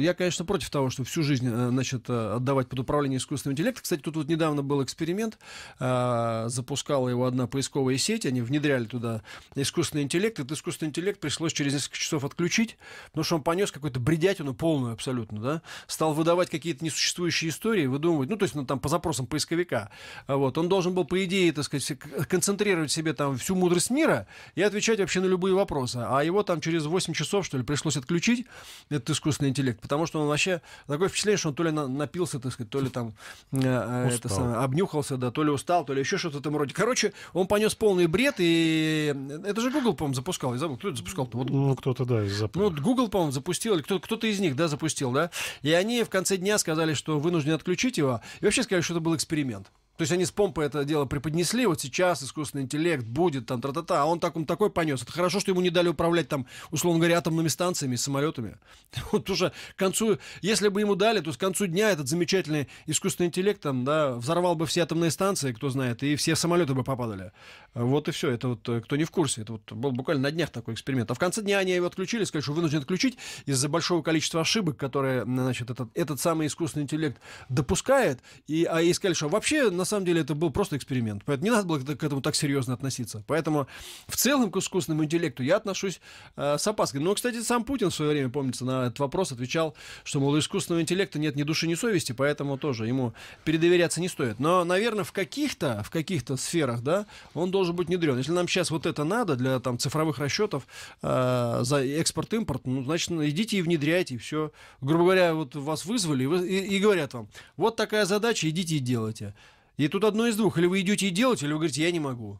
Я, конечно, против того, что всю жизнь, э, значит, э, отдавать под управление искусственным интеллектом. Кстати, тут вот недавно был эксперимент, э, запускала его одна поисковая сеть, они внедряли туда искусственный интеллект, этот искусственный интеллект пришлось через несколько часов отключить, потому что он понес какую-то бредятину полную абсолютно, да, стал выдавать какие-то несуществующие истории, выдумывать, ну, то есть, ну, там, по запросам поисковика, а вот, он должен был, по идее, так сказать, концентрировать себе там всю мудрость мира и отвечать вообще на любые вопросы, а его там через 8 часов, что ли, пришлось отключить, этот искусственный интеллект, потому что он вообще такое впечатление, что он то ли напился, так сказать, то ли там э, э это самое, обнюхался, да, то ли устал, то ли еще что-то в этом роде. Короче, он понес полный бред, и это же Google, по-моему, запускал. Я забыл, кто это запускал? Вот... Ну, кто-то, да, из Ну, вот Google, по-моему, запустил, или кто-то, кто-то из них, да, запустил, да. И они в конце дня сказали, что вынуждены отключить его. И вообще сказали, что это был эксперимент. То есть они с помпой это дело преподнесли, вот сейчас искусственный интеллект будет, там, тра-та-та, а он так, он такой понес. Это хорошо, что ему не дали управлять, там, условно говоря, атомными станциями и самолетами. Вот уже к концу, если бы ему дали, то к концу дня этот замечательный искусственный интеллект, там, да, взорвал бы все атомные станции, кто знает, и все самолеты бы попадали. Вот и все, это вот, э, кто не в курсе, это вот был буквально на днях такой эксперимент. А в конце дня они его отключили, сказали, что вынуждены отключить из-за большого количества ошибок, которые, значит, этот, этот самый искусственный интеллект допускает, и, а и сказали, что вообще, на самом деле это был просто эксперимент. Поэтому не надо было к этому так серьезно относиться. Поэтому в целом к искусственному интеллекту я отношусь э, с опаской. Но, кстати, сам Путин в свое время, помнится, на этот вопрос отвечал, что, мол, искусственного интеллекта нет ни души, ни совести, поэтому тоже ему передоверяться не стоит. Но, наверное, в каких-то в каких-то сферах, да, он должен быть внедрен. Если нам сейчас вот это надо для там цифровых расчетов э, за экспорт-импорт, ну, значит, ну, идите и внедряйте, и все. Грубо говоря, вот вас вызвали и, и говорят вам, вот такая задача, идите и делайте. И тут одно из двух. Или вы идете и делаете, или вы говорите, я не могу.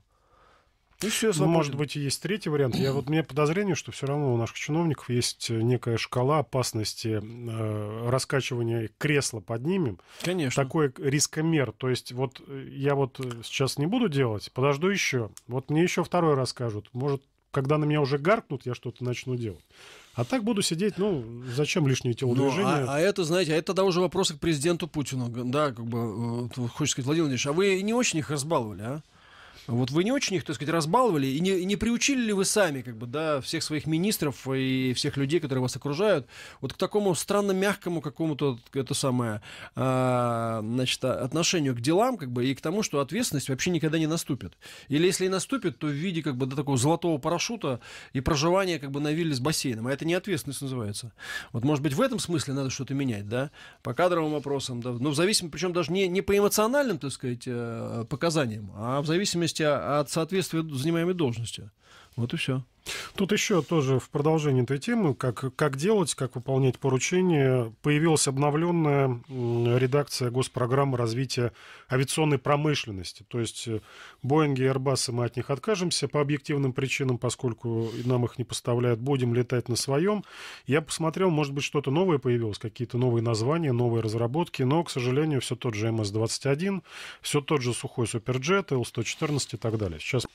И ну, все, свободен. Может быть, и есть третий вариант. Я вот у меня подозрение, что все равно у наших чиновников есть э, некая шкала опасности э, раскачивания кресла под ними. Конечно. Такой рискомер. То есть вот э, я вот э, сейчас не буду делать, подожду еще. Вот мне еще второй раз скажут, Может, когда на меня уже гаркнут, я что-то начну делать. А так буду сидеть, ну, зачем лишнее телодвижение? Ну, а, а это, знаете, а это тогда уже вопрос к президенту Путину. Да, как бы, э, хочешь сказать, Владимир Владимирович, а вы не очень их разбаловали, а? Вот вы не очень их, так сказать, разбаловали, и не, не приучили ли вы сами, как бы, да, всех своих министров и всех людей, которые вас окружают, вот к такому странно мягкому какому-то, это самое, а, значит, а, отношению к делам, как бы, и к тому, что ответственность вообще никогда не наступит. Или если и наступит, то в виде, как бы, до такого золотого парашюта и проживания, как бы, на вилле с бассейном, а это не ответственность называется. Вот, может быть, в этом смысле надо что-то менять, да, по кадровым вопросам, да, ну, в зависимости, причем даже не, не по эмоциональным, так сказать, э, показаниям, а в зависимости зависимости а, от соответствия занимаемой должности. Вот и все. Тут еще тоже в продолжении этой темы, как, как делать, как выполнять поручения, появилась обновленная редакция госпрограммы развития авиационной промышленности. То есть э, Боинги и Airbus мы от них откажемся по объективным причинам, поскольку нам их не поставляют, будем летать на своем. Я посмотрел, может быть, что-то новое появилось, какие-то новые названия, новые разработки, но, к сожалению, все тот же МС-21, все тот же сухой суперджет, Л-114 и так далее. Сейчас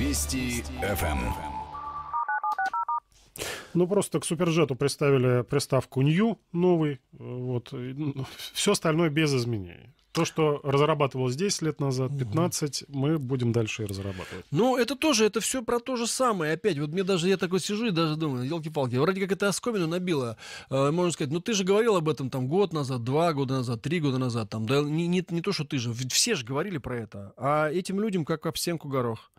Вести ФМ. Эм. Ну, просто к Суперджету представили приставку New новый. Э, вот. Ну, все остальное без изменений. То, что разрабатывалось 10 лет назад, 15, угу. мы будем дальше и разрабатывать. Ну, это тоже, это все про то же самое. Опять, вот мне даже, я такой сижу и даже думаю, елки-палки, вроде как это оскомину набило. Э, можно сказать, ну ты же говорил об этом там год назад, два года назад, три года назад, там, да не, не, не то, что ты же, все же говорили про это, а этим людям как об стенку горох.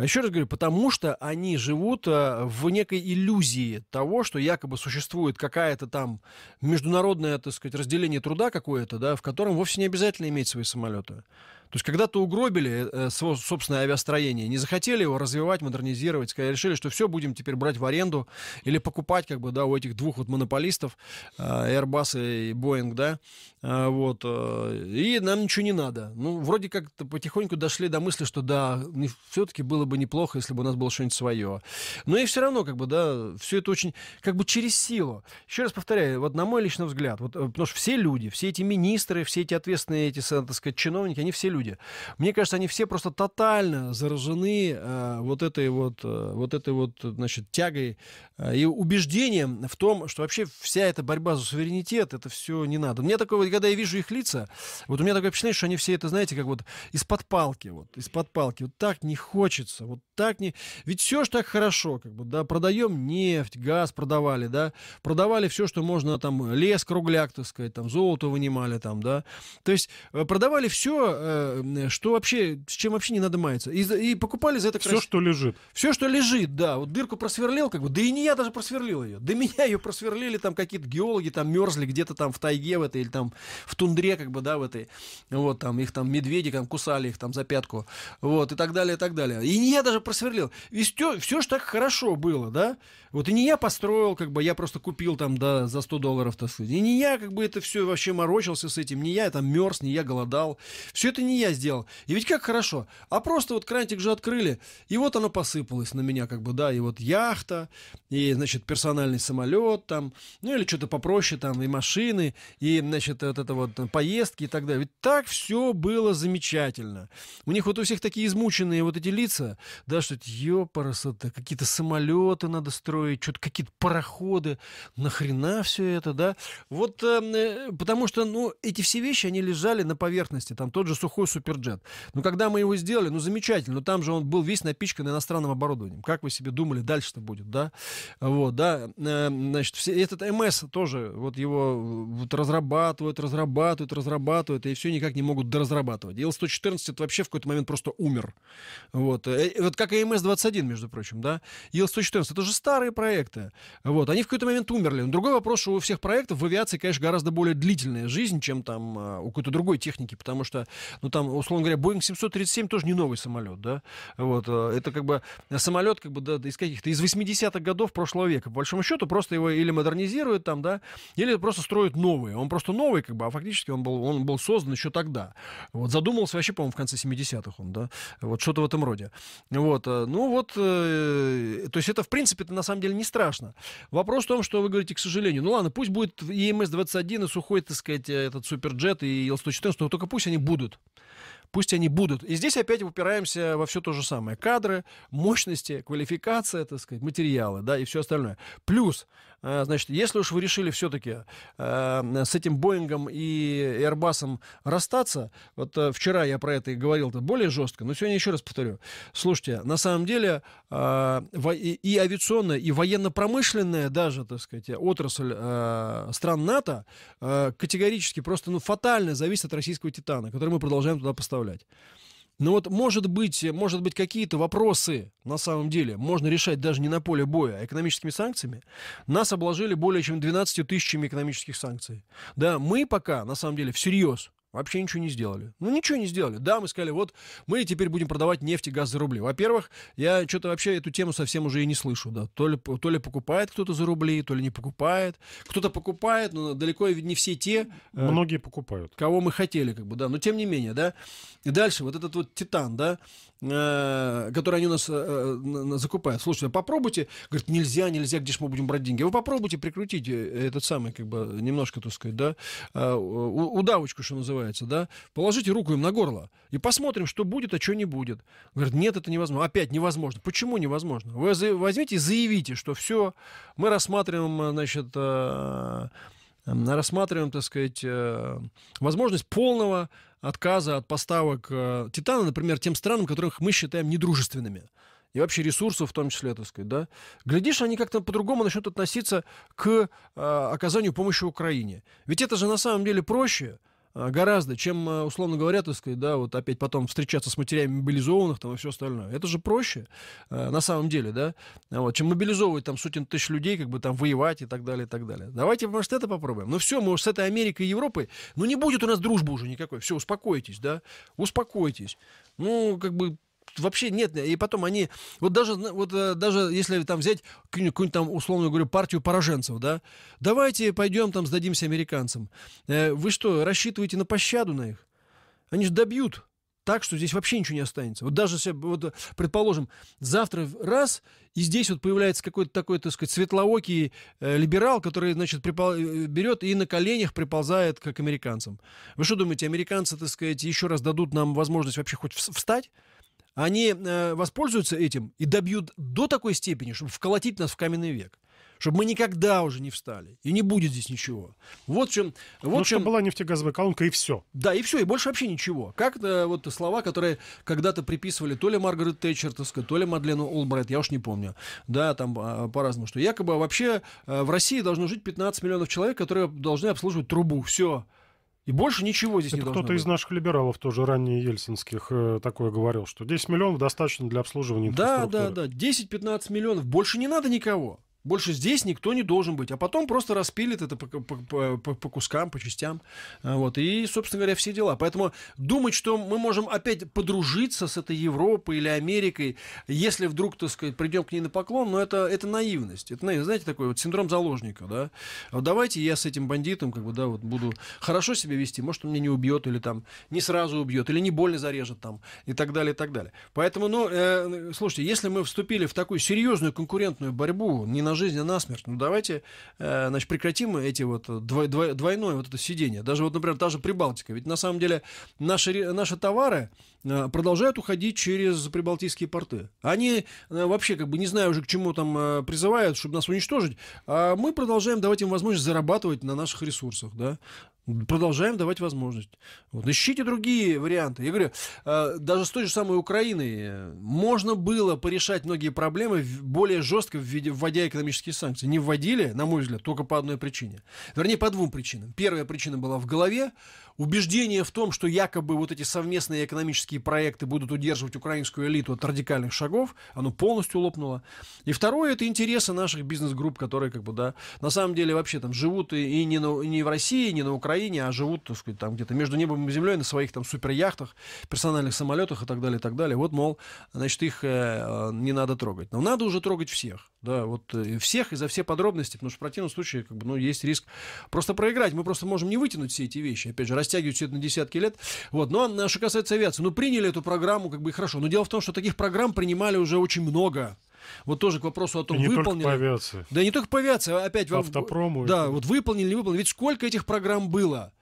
А Еще раз говорю, потому что они живут э, в некой иллюзии того, что якобы существует какая-то там международное, так сказать, разделение труда какое-то, да, в котором вовсе не обязательно иметь свои самолеты. То есть когда-то угробили э, э, свое собственное авиастроение, не захотели его развивать, модернизировать, сказали, решили, что все будем теперь брать в аренду или покупать как бы, да, у этих двух вот монополистов, э, Airbus и Boeing, да, э, вот, э, и нам ничего не надо. Ну, вроде как потихоньку дошли до мысли, что да, все-таки было бы неплохо, если бы у нас было что-нибудь свое. Но и все равно, как бы, да, все это очень, как бы через силу. Еще раз повторяю, вот на мой личный взгляд, вот, э, потому что все люди, все эти министры, все эти ответственные, эти, так сказать, чиновники, они все люди люди. Мне кажется, они все просто тотально заражены э, вот этой вот, э, вот этой вот, значит, тягой э, и убеждением в том, что вообще вся эта борьба за суверенитет, это все не надо. Мне такое, вот, когда я вижу их лица, вот у меня такое впечатление, что они все это, знаете, как вот из-под палки, вот, из-под палки. Вот так не хочется, вот так не... Ведь все же так хорошо, как бы, да, продаем нефть, газ продавали, да, продавали все, что можно, там, лес, кругляк, так сказать, там, золото вынимали, там, да. То есть э, продавали все, э, Э, что вообще, с чем вообще не надо маяться. И, и покупали за это Все, крас... что лежит. Все, что лежит, да. Вот дырку просверлил, как бы, да и не я даже просверлил ее. Да меня ее просверлили там какие-то геологи, там мерзли где-то там в тайге в этой, или там в тундре, как бы, да, в этой. Вот там их там медведи там кусали их там за пятку. Вот, и так далее, и так далее. И не я даже просверлил. И все, все же так хорошо было, да. Вот и не я построил, как бы, я просто купил там, да, за 100 долларов, так сказать. И не я, как бы, это все вообще морочился с этим, не я там мерз, не я голодал. Все это не я сделал. И ведь как хорошо. А просто вот крантик же открыли, и вот оно посыпалось на меня, как бы, да, и вот яхта, и, значит, персональный самолет там, ну или что-то попроще там, и машины, и, значит, вот это вот э, поездки и так далее. Ведь так все было замечательно. У них вот у всех такие измученные вот эти лица, да, что то ёпарасота, какие-то самолеты надо строить, что-то какие-то пароходы, нахрена все это, да? Вот э, э, потому что, ну, эти все вещи, они лежали на поверхности. Там тот же сухой Суперджет. но ну, когда мы его сделали, ну, замечательно, но там же он был весь напичкан иностранным оборудованием. Как вы себе думали, дальше-то будет, да? Вот, да. Э, значит, все, этот МС тоже, вот его э, вот разрабатывают, разрабатывают, разрабатывают, и все никак не могут доразрабатывать. ИЛ-114 это вообще в какой-то момент просто умер. Вот. Э, вот как и МС-21, между прочим, да? ИЛ-114 это же старые проекты. Вот. Они в какой-то момент умерли. Но другой вопрос, что у всех проектов в авиации, конечно, гораздо более длительная жизнь, чем там у какой-то другой техники, потому что, ну, там, условно говоря, Боинг 737 тоже не новый самолет, да, вот, э, это как бы самолет, как бы, да, из каких-то, из 80-х годов прошлого века, по большому счету, просто его или модернизируют там, да, или просто строят новые, он просто новый, как бы, а фактически он был, он был создан еще тогда, вот, задумался вообще, по-моему, в конце 70-х он, да, вот, что-то в этом роде, вот, э, ну, вот, э, то есть это, в принципе, это на самом деле не страшно, вопрос в том, что вы говорите, к сожалению, ну, ладно, пусть будет ЕМС-21 эм и сухой, так сказать, этот суперджет и Ил-114, но только пусть они будут. Пусть они будут. И здесь опять упираемся во все то же самое. Кадры, мощности, квалификация, так сказать, материалы, да, и все остальное. Плюс а, значит, если уж вы решили все-таки э, с этим Боингом и Airbusом расстаться, вот э, вчера я про это и говорил-то более жестко, но сегодня еще раз повторю. Слушайте, на самом деле э, и авиационная, и военно-промышленная даже, так сказать, отрасль стран НАТО категорически просто ну, фатально зависит от российского «Титана», который мы продолжаем туда поставлять. Но ну вот, может быть, э, может быть, какие-то вопросы на самом деле можно решать даже не на поле боя, а экономическими санкциями. Нас обложили более чем 12 тысячами экономических санкций. Да, мы пока, на самом деле, всерьез Вообще ничего не сделали. Ну, ничего не сделали. Да, мы сказали, вот мы теперь будем продавать нефть и газ за рубли. Во-первых, я что-то вообще эту тему совсем уже и не слышу. Да. То, ли, то ли покупает кто-то за рубли, то ли не покупает. Кто-то покупает, но далеко не все те... Э, Многие э, покупают. Кого мы хотели, как бы, да. Но тем не менее, да. И дальше вот этот вот титан, да, э, который они у нас э, закупают. Слушайте, а попробуйте. Говорит, нельзя, нельзя, где же мы будем брать деньги? А вы попробуйте прикрутить э, этот самый, как бы, немножко, так сказать, да, э, удавочку, что называется называется, да, положите руку им на горло и посмотрим, что будет, а что не будет. Говорят, нет, это невозможно. Опять невозможно. Почему невозможно? Вы возьмите и заявите, что все, мы рассматриваем, значит, э, э, рассматриваем, так сказать, э, возможность полного отказа от поставок титана, например, тем странам, которых мы считаем недружественными и вообще ресурсов в том числе, так сказать, да. Глядишь, они как-то по-другому начнут относиться к э, оказанию помощи Украине. Ведь это же на самом деле проще, а, гораздо, чем, э, условно говоря, так сказать, да, вот опять потом встречаться с матерями мобилизованных там и все остальное. Это же проще, э, на самом деле, да, вот, чем мобилизовывать там сотен тысяч людей, как бы там воевать и так далее, и так далее. Давайте, может, это попробуем. Ну все, мы с этой Америкой и Европой, ну не будет у нас дружбы уже никакой, все, успокойтесь, да, успокойтесь. Ну, как бы вообще нет. И потом они, вот даже, ну, вот, э, даже если там взять какую-нибудь там, условно говорю, партию пораженцев, да, давайте пойдем там сдадимся американцам. Э, вы что, рассчитываете на пощаду на их? Они же добьют так, что здесь вообще ничего не останется. Вот даже, если, вот, предположим, завтра раз, и здесь вот появляется какой-то такой, так сказать, светлоокий э, либерал, который, значит, припол... Э, берет и на коленях приползает к американцам. Вы что думаете, американцы, так сказать, еще раз дадут нам возможность вообще хоть встать? они э, воспользуются этим и добьют до такой степени, чтобы вколотить нас в каменный век. Чтобы мы никогда уже не встали. И не будет здесь ничего. Вот чем... Вот Но ну, чем... была нефтегазовая колонка, и все. Да, и все, и больше вообще ничего. Как э, вот слова, которые когда-то приписывали то ли Маргарет Тэтчер, так сказать, то ли Мадлену Олбрайт, я уж не помню. Да, там а, по-разному. Что якобы вообще э, в России должно жить 15 миллионов человек, которые должны обслуживать трубу. Все. И больше ничего здесь Это не должно кто-то из наших либералов тоже ранее ельцинских э, такое говорил, что 10 миллионов достаточно для обслуживания Да, да, да. 10-15 миллионов. Больше не надо никого. Больше здесь никто не должен быть. А потом просто распилит это по, по, по, по кускам, по частям. Э, вот. И, собственно говоря, все дела. Поэтому думать, что мы можем опять подружиться с этой Европой или Америкой, если вдруг, так сказать, придем к ней на поклон, но ну, это, это наивность. Это, знаете, такой вот синдром заложника, да. А вот давайте я с этим бандитом, как бы, да, вот буду хорошо себя вести, может, он меня не убьет, или там не сразу убьет, или не больно зарежет там, и так далее, и так далее. Поэтому, ну, э, слушайте, если мы вступили в такую серьезную конкурентную борьбу, не на на жизнь, а на смерть. Ну, давайте, э, значит, прекратим эти вот э, двойное вот это сидение. Даже вот, например, та же Прибалтика. Ведь на самом деле наши, наши товары, Э, продолжают уходить через прибалтийские порты. Они э, вообще как бы не знаю уже к чему там э, призывают, чтобы нас уничтожить, а мы продолжаем давать им возможность зарабатывать на наших ресурсах, да продолжаем давать возможность. Вот, ищите другие варианты. Я говорю, даже с той же самой Украиной можно было порешать многие проблемы более жестко, вводя экономические санкции. Не вводили, на мой взгляд, только по одной причине. Вернее, по двум причинам. Первая причина была в голове. Убеждение в том, что якобы вот эти совместные экономические политические проекты будут удерживать украинскую элиту от радикальных шагов, оно полностью лопнуло. И второе, это интересы наших бизнес-групп, которые, как бы, да, на самом деле вообще там живут и, не, на, не в России, не на Украине, а живут, так сказать, там где-то между небом и землей на своих там суперяхтах, персональных самолетах и так далее, и так далее. Вот, мол, значит, их э, не надо трогать. Но надо уже трогать всех. Да, вот э, всех и за все подробности, потому что в противном случае как бы, ну, есть риск просто проиграть. Мы просто можем не вытянуть все эти вещи, опять же, растягивать все это на десятки лет. Вот. Но что касается авиации, ну, приняли эту программу, как бы и хорошо. Но дело в том, что таких программ принимали уже очень много. Вот тоже к вопросу о том, и не выполнили. Только по авиации. Да, не только по авиации, а опять по автопрому. Да, вот выполнили, не выполнили. Ведь сколько этих программ было?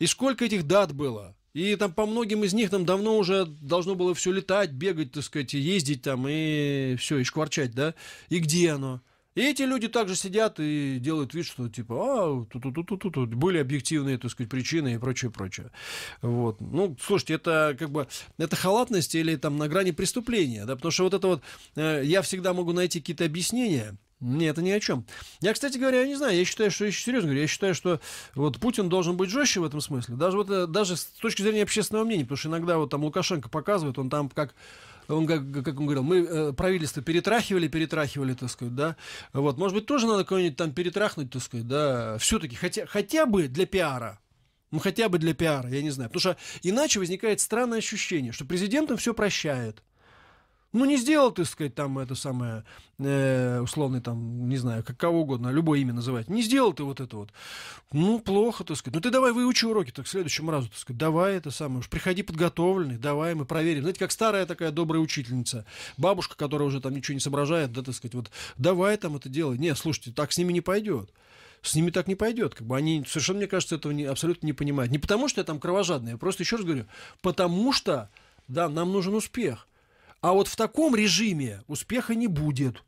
И сколько этих дат было? И там по многим из них там давно уже должно было все летать, бегать, так сказать, ездить там и все, и шкварчать, да? И где оно? И эти люди также сидят и делают вид, что типа, а, тут, тут, тут, тут, тут были объективные, так сказать, причины и прочее, прочее. Вот. Ну, слушайте, это как бы, это халатность или там на грани преступления, да, потому что вот это вот, э, я всегда могу найти какие-то объяснения, нет, это ни о чем. Я, кстати говоря, я не знаю, я считаю, что, я серьезно говорю, я считаю, что вот Путин должен быть жестче в этом смысле, даже, вот, э, даже с точки зрения общественного мнения, потому что иногда вот там Лукашенко показывает, он там как он как, как он говорил, мы э, правительство перетрахивали, перетрахивали, так сказать, да. Вот, может быть, тоже надо кого-нибудь там перетрахнуть, так сказать, да. Все-таки хотя, хотя бы для пиара, ну, хотя бы для пиара, я не знаю. Потому что иначе возникает странное ощущение, что президентам все прощают. Ну, не сделал, так сказать, там это самое, э, условный там, не знаю, как кого угодно, любое имя называть. Не сделал ты вот это вот. Ну, плохо, так сказать. Ну, ты давай выучи уроки, так, в следующем разу, так сказать. Давай это самое, уж приходи подготовленный, давай мы проверим. Знаете, как старая такая добрая учительница, бабушка, которая уже там ничего не соображает, да, так сказать, вот давай там это делай. Не, слушайте, так с ними не пойдет с ними так не пойдет. Как бы они совершенно, мне кажется, этого не, абсолютно не понимают. Не потому, что я там кровожадный, я просто еще раз говорю, потому что, да, нам нужен успех. А вот в таком режиме успеха не будет.